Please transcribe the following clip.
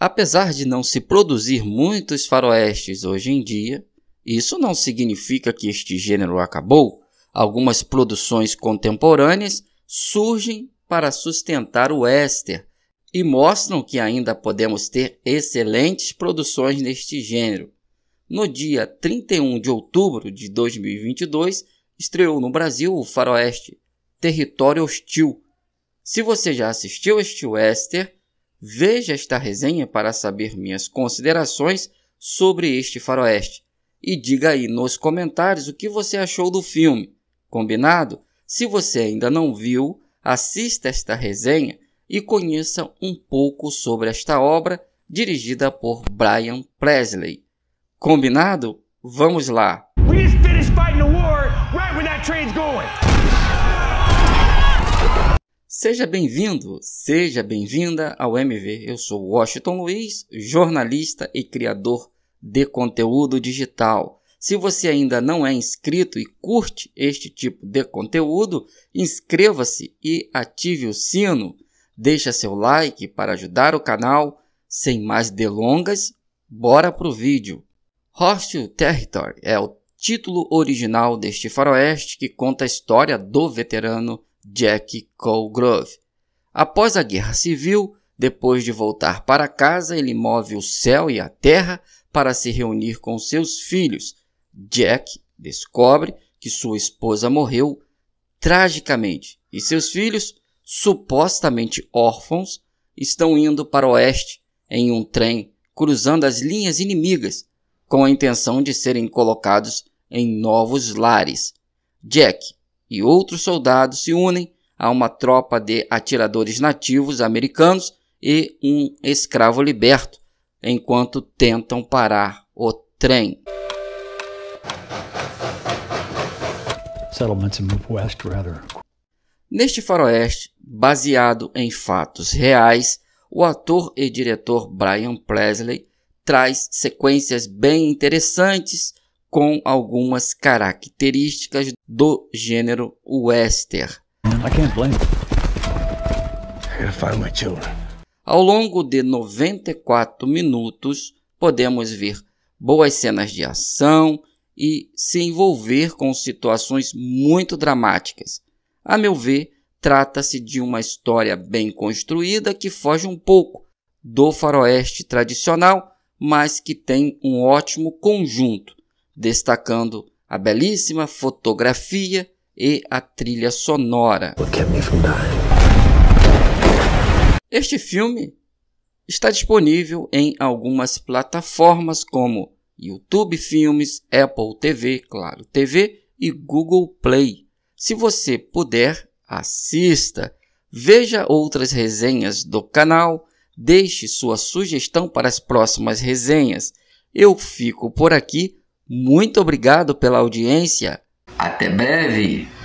Apesar de não se produzir muitos faroestes hoje em dia, isso não significa que este gênero acabou. Algumas produções contemporâneas surgem para sustentar o western e mostram que ainda podemos ter excelentes produções neste gênero. No dia 31 de outubro de 2022, estreou no Brasil o faroeste Território Hostil. Se você já assistiu este western, Veja esta resenha para saber minhas considerações sobre este faroeste e diga aí nos comentários o que você achou do filme. Combinado? Se você ainda não viu, assista esta resenha e conheça um pouco sobre esta obra dirigida por Brian Presley. Combinado? Vamos lá. We just finished fighting war right that train's going. Seja bem-vindo, seja bem-vinda ao MV. Eu sou Washington Luiz, jornalista e criador de conteúdo digital. Se você ainda não é inscrito e curte este tipo de conteúdo, inscreva-se e ative o sino. Deixa seu like para ajudar o canal. Sem mais delongas, bora pro vídeo. Hostile Territory é o título original deste faroeste que conta a história do veterano Jack Colgrove. Após a Guerra Civil, depois de voltar para casa, ele move o céu e a terra para se reunir com seus filhos. Jack descobre que sua esposa morreu tragicamente e seus filhos, supostamente órfãos, estão indo para o oeste em um trem cruzando as linhas inimigas com a intenção de serem colocados em novos lares. Jack e outros soldados se unem a uma tropa de atiradores nativos americanos e um escravo liberto, enquanto tentam parar o trem. Neste faroeste, baseado em fatos reais, o ator e diretor Brian Presley traz sequências bem interessantes com algumas características do gênero western. Ao longo de 94 minutos, podemos ver boas cenas de ação e se envolver com situações muito dramáticas. A meu ver, trata-se de uma história bem construída que foge um pouco do faroeste tradicional, mas que tem um ótimo conjunto destacando a belíssima fotografia e a trilha sonora. É este filme está disponível em algumas plataformas como YouTube Filmes, Apple TV, Claro TV e Google Play. Se você puder, assista, veja outras resenhas do canal, deixe sua sugestão para as próximas resenhas. Eu fico por aqui muito obrigado pela audiência. Até breve!